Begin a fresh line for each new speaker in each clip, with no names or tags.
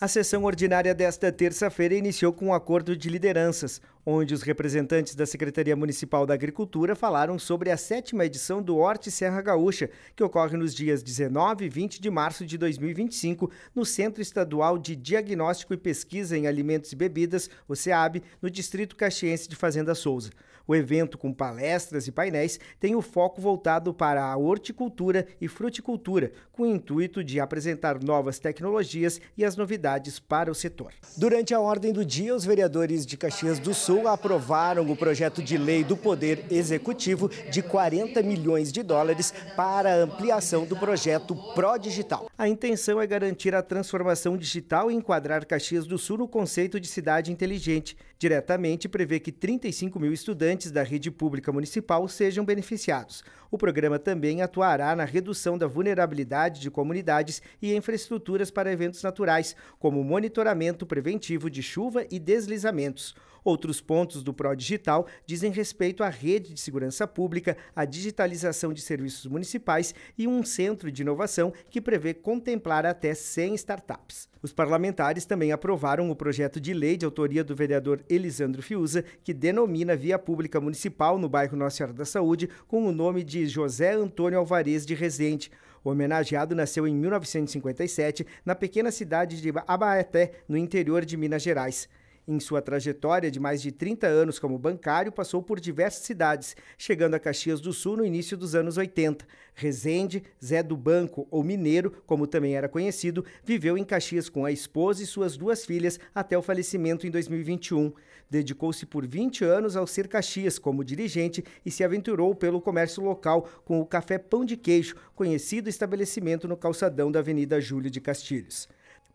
A sessão ordinária desta terça-feira iniciou com um acordo de lideranças, onde os representantes da Secretaria Municipal da Agricultura falaram sobre a sétima edição do Horte Serra Gaúcha, que ocorre nos dias 19 e 20 de março de 2025, no Centro Estadual de Diagnóstico e Pesquisa em Alimentos e Bebidas, o CEAB, no Distrito Caxiense de Fazenda Souza. O evento, com palestras e painéis, tem o foco voltado para a horticultura e fruticultura, com o intuito de apresentar novas tecnologias e as novidades para o setor. Durante a ordem do dia, os vereadores de Caxias do Sul aprovaram o projeto de lei do Poder Executivo de 40 milhões de dólares para a ampliação do projeto Pro digital A intenção é garantir a transformação digital e enquadrar Caxias do Sul no conceito de cidade inteligente. Diretamente prevê que 35 mil estudantes da rede pública municipal sejam beneficiados. O programa também atuará na redução da vulnerabilidade de comunidades e infraestruturas para eventos naturais, como monitoramento preventivo de chuva e deslizamentos. Outros pontos do Pro Digital dizem respeito à rede de segurança pública, à digitalização de serviços municipais e um centro de inovação que prevê contemplar até 100 startups. Os parlamentares também aprovaram o projeto de lei de autoria do vereador Elisandro Fiuza, que denomina Via Pública Municipal no bairro Nossa Senhora da Saúde com o nome de de José Antônio Alvarez de Rezende. O homenageado nasceu em 1957 na pequena cidade de Abaeté, no interior de Minas Gerais. Em sua trajetória de mais de 30 anos como bancário, passou por diversas cidades, chegando a Caxias do Sul no início dos anos 80. Resende, Zé do Banco ou Mineiro, como também era conhecido, viveu em Caxias com a esposa e suas duas filhas até o falecimento em 2021. Dedicou-se por 20 anos ao Ser Caxias como dirigente e se aventurou pelo comércio local com o Café Pão de Queijo, conhecido estabelecimento no calçadão da Avenida Júlio de Castilhos.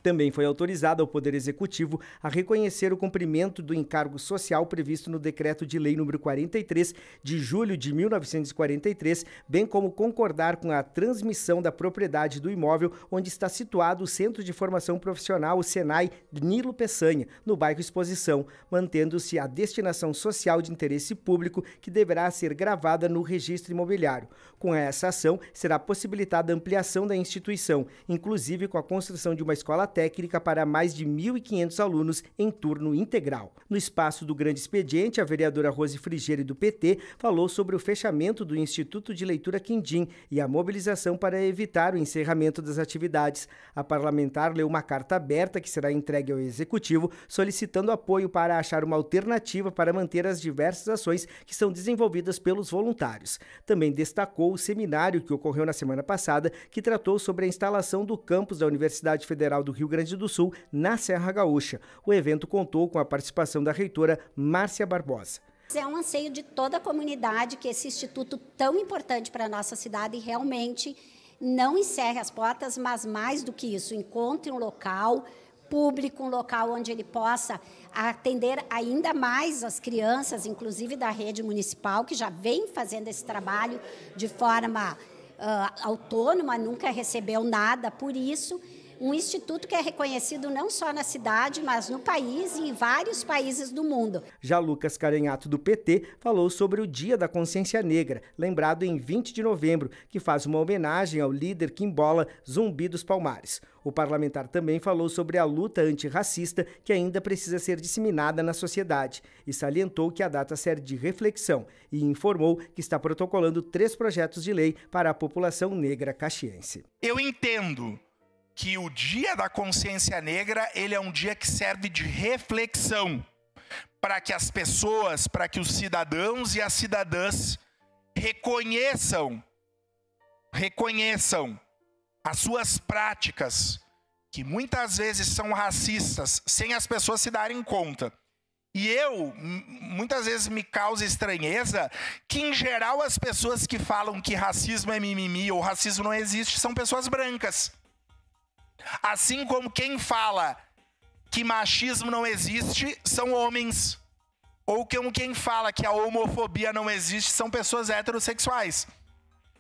Também foi autorizada ao Poder Executivo a reconhecer o cumprimento do encargo social previsto no Decreto de Lei nº 43, de julho de 1943, bem como concordar com a transmissão da propriedade do imóvel onde está situado o Centro de Formação Profissional, o SENAI, Nilo Peçanha, no bairro Exposição, mantendo-se a destinação social de interesse público que deverá ser gravada no registro imobiliário. Com essa ação, será possibilitada a ampliação da instituição, inclusive com a construção de uma escola técnica para mais de 1.500 alunos em turno integral. No espaço do grande expediente, a vereadora Rose Frigeri do PT falou sobre o fechamento do Instituto de Leitura Quindim e a mobilização para evitar o encerramento das atividades. A parlamentar leu uma carta aberta que será entregue ao executivo solicitando apoio para achar uma alternativa para manter as diversas ações que são desenvolvidas pelos voluntários. Também destacou o seminário que ocorreu na semana passada que tratou sobre a instalação do campus da Universidade Federal do Rio Rio Grande do Sul, na Serra Gaúcha. O evento contou com a participação da reitora Márcia Barbosa.
É um anseio de toda a comunidade que esse instituto tão importante para a nossa cidade realmente não encerre as portas, mas mais do que isso, encontre um local público, um local onde ele possa atender ainda mais as crianças, inclusive da rede municipal, que já vem fazendo esse trabalho de forma uh, autônoma, nunca recebeu nada por isso um instituto que é reconhecido não só na cidade, mas no país e em vários países do mundo.
Já Lucas Carenhato, do PT, falou sobre o Dia da Consciência Negra, lembrado em 20 de novembro, que faz uma homenagem ao líder quimbola Zumbi dos Palmares. O parlamentar também falou sobre a luta antirracista que ainda precisa ser disseminada na sociedade e salientou que a data serve de reflexão e informou que está protocolando três projetos de lei para a população negra caxiense.
Eu entendo que o Dia da Consciência Negra, ele é um dia que serve de reflexão para que as pessoas, para que os cidadãos e as cidadãs reconheçam reconheçam as suas práticas que muitas vezes são racistas sem as pessoas se darem conta. E eu, muitas vezes me causa estranheza que, em geral, as pessoas que falam que racismo é mimimi ou racismo não existe são pessoas brancas. Assim como quem fala que machismo não existe são homens. Ou como quem fala que a homofobia não existe são pessoas heterossexuais.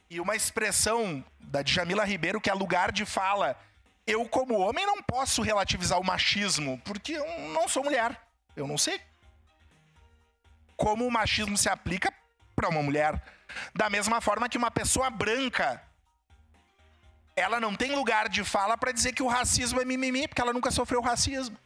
E uma expressão da Djamila Ribeiro, que é lugar de fala, eu, como homem, não posso relativizar o machismo, porque eu não sou mulher. Eu não sei como o machismo se aplica para uma mulher. Da mesma forma que uma pessoa branca ela não tem lugar de fala para dizer que o racismo é mimimi, porque ela nunca sofreu racismo.